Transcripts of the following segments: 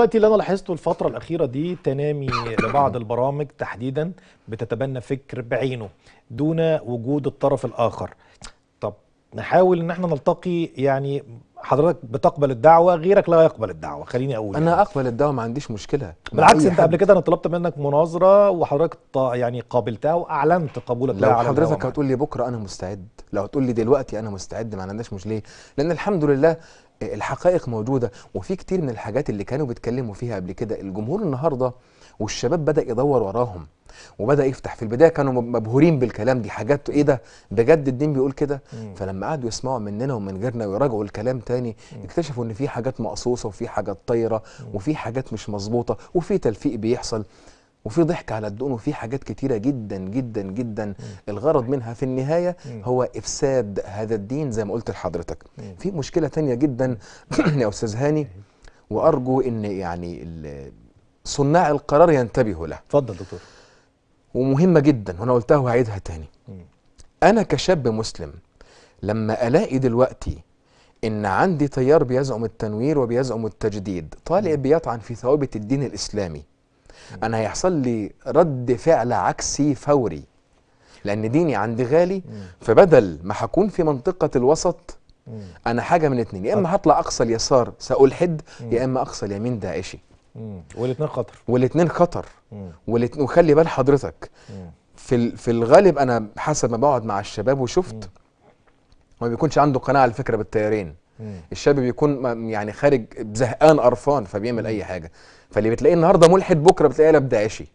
دلوقتي اللي انا لاحظته الفتره الاخيره دي تنامي لبعض البرامج تحديدا بتتبنى فكر بعينه دون وجود الطرف الاخر طب نحاول ان احنا نلتقي يعني حضرتك بتقبل الدعوه غيرك لا يقبل الدعوه خليني اقول انا يعني. اقبل الدعوه ما عنديش مشكله بالعكس انت قبل كده انا طلبت منك مناظره وحضرتك يعني قابلتها واعلنت قبولك لو حضرتك هتقول لي بكره انا مستعد لو هتقول لي دلوقتي انا مستعد ما عندناش مش ليه لان الحمد لله الحقائق موجوده وفي كتير من الحاجات اللي كانوا بيتكلموا فيها قبل كده الجمهور النهارده والشباب بدا يدور وراهم وبدا يفتح في البدايه كانوا مبهورين بالكلام دي حاجات ايه ده بجد الدين بيقول كده فلما قعدوا يسمعوا مننا ومن غيرنا ويراجعوا الكلام تاني اكتشفوا ان في حاجات مقصوصه وفي حاجات طايره وفي حاجات مش مظبوطه وفي تلفيق بيحصل وفي ضحك على الدقن وفي حاجات كتيره جدا جدا جدا مم. الغرض طيب. منها في النهايه مم. هو افساد هذا الدين زي ما قلت لحضرتك في مشكله تانية جدا يا استاذ هاني وارجو ان يعني صناع القرار ينتبهوا له اتفضل دكتور ومهمه جدا وانا قلتها وهعيدها تاني انا كشاب مسلم لما الاقي دلوقتي ان عندي تيار بيزعم التنوير وبيزعم التجديد طالع بيطعن في ثوابت الدين الاسلامي انا هيحصل لي رد فعل عكسي فوري لان ديني عندي غالي فبدل ما هكون في منطقه الوسط انا حاجه من اتنين يا اما هطلع اقصى اليسار سالحد يا اما اقصى اليمين داعشي والاثنين خطر والاثنين خطر والاتنين وخلي بال حضرتك في في الغالب انا حسب ما بقعد مع الشباب وشفت ما بيكونش عنده قناعه على الفكره بالتيارين الشاب بيكون يعني خارج زهقان قرفان فبيعمل اي حاجه فاللي بتلاقيه النهارده ملحد بكره بتلاقيه قلب داعشي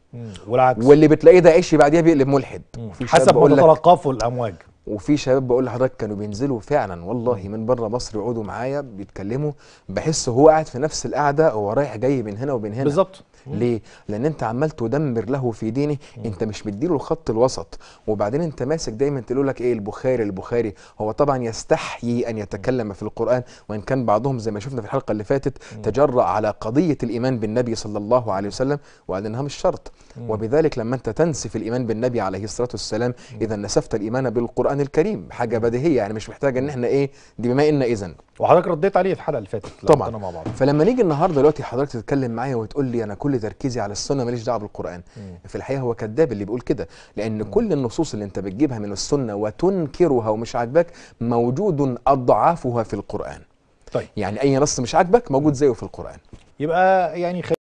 والعكس واللي بتلاقيه داعشي بعديها بيقلب ملحد حسب ما تتلقفه الامواج وفي شباب بقول لحضرتك كانوا بينزلوا فعلا والله من بره مصر يقعدوا معايا بيتكلموا بحس هو قاعد في نفس القعده هو رايح جاي من هنا وبين هنا بالظبط ليه لان انت عمال تدمر له في دينه انت مش مديله الخط الوسط وبعدين انت ماسك دايما تقول لك ايه البخاري البخاري هو طبعا يستحيي ان يتكلم في القران وان كان بعضهم زي ما شفنا في الحلقه اللي فاتت تجرأ على قضيه الايمان بالنبي صلى الله عليه وسلم وقال انها مش شرط وبذلك لما انت تنسف الايمان بالنبي عليه الصلاه والسلام اذا نسفت الايمان بالقران الكريم حاجه بديهيه يعني مش محتاج ان احنا ايه دي بما ان اذا وحضرتك رديت عليه في الحلقه اللي فاتت طبعا مع بعض. فلما نيجي النهارده دلوقتي حضرتك تتكلم معايا وتقول لي انا كل تركيزي على السنه ماليش دعوه بالقران مم. في الحقيقه هو كذاب اللي بيقول كده لان مم. كل النصوص اللي انت بتجيبها من السنه وتنكرها ومش عاجباك موجود اضعافها في القران طيب يعني اي نص مش عاجبك موجود زيه في القران يبقى يعني